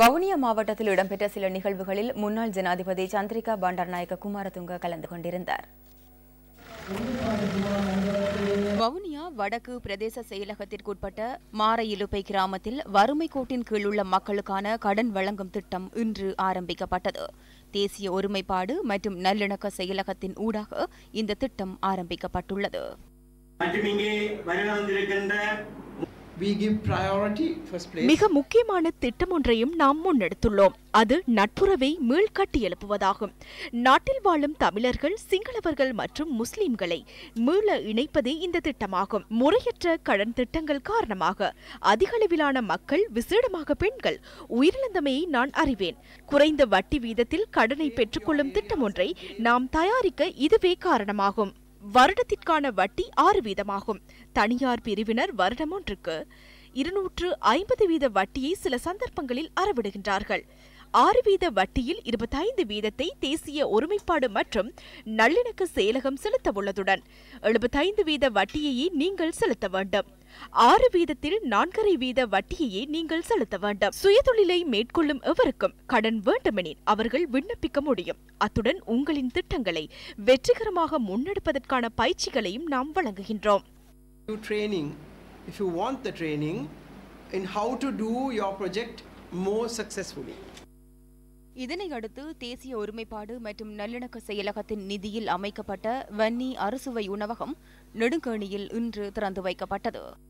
வவுனியா மாவட்டத்தில் இடம்பெற்ற சில நிகழ்வுகளில் முன்னாள் ஜனாதிபதி சந்திரிகா பண்டாரநாயக்க குமாரதுங்க கலந்து கொண்டிருந்தார் வவுனியா வடக்கு பிரதேச செயலகத்திற்குட்பட்ட மாரையிலுப்பை கிராமத்தில் வறுமை கோட்டின் கீழ் உள்ள மக்களுக்கான கடன் வழங்கும் திட்டம் இன்று ஆரம்பிக்கப்பட்டது தேசிய ஒருமைப்பாடு மற்றும் நல்லிணக்க செயலகத்தின் ஊடாக இந்த திட்டம் ஆரம்பிக்கப்பட்டுள்ளது மிக முக்கியமான திட்டம் ஒன்றையும் நாம் முன்னெடுத்துள்ளோம் அது நட்புறவை மீள்கட்டி எழுப்புவதாகும் நாட்டில் வாழும் தமிழர்கள் சிங்களவர்கள் மற்றும் முஸ்லிம்களை மீள இணைப்பதே இந்த திட்டமாகும் முறையற்ற கடன் திட்டங்கள் காரணமாக அதிகளவிலான மக்கள் விசேடமாக பெண்கள் உயிரிழந்தமையை நான் அறிவேன் குறைந்த வட்டி வீதத்தில் கடனை பெற்றுக்கொள்ளும் திட்டம் ஒன்றை நாம் தயாரிக்க இதுவே காரணமாகும் வருடத்திற்கான வட்டி ஆறு வீதமாகும் தனியார் பிரிவினர் வருடம் ஒன்றுக்கு இருநூற்று ஐம்பது வீத வட்டியை சில சந்தர்ப்பங்களில் அறவிடுகின்றார்கள் ஆறு வீத வட்டியில் இருபத்தைந்து வீதத்தை தேசிய ஒருமைப்பாடு மற்றும் நல்லிணக்க செயலகம் செலுத்த உள்ளதுடன் எழுபத்தைந்து வீத வட்டியையே நீங்கள் செலுத்த வேண்டும் ஆறு வீதத்தில் நான்கரை வீத வட்டியையே நீங்கள் செலுத்த வேண்டும் சுயதொழிலை மேற்கொள்ளும் எவருக்கும் கடன் வேண்டுமெனில் அவர்கள் விண்ணப்பிக்க முடியும் அத்துடன் உங்களின் திட்டங்களை வெற்றிகரமாக முன்னெடுப்பதற்கான பயிற்சிகளையும் நாம் வழங்குகின்றோம் training if you want the training in how to do your project more successfully இதனையடுத்து தேசிய ஒருமைப்பாடு மற்றும் நல்லிணக்க செயலகத்தின் நிதியில் அமைக்கப்பட்ட வன்னி அறுசுவை உணவகம் நெடுங்கேணியில் இன்று திறந்து வைக்கப்பட்டது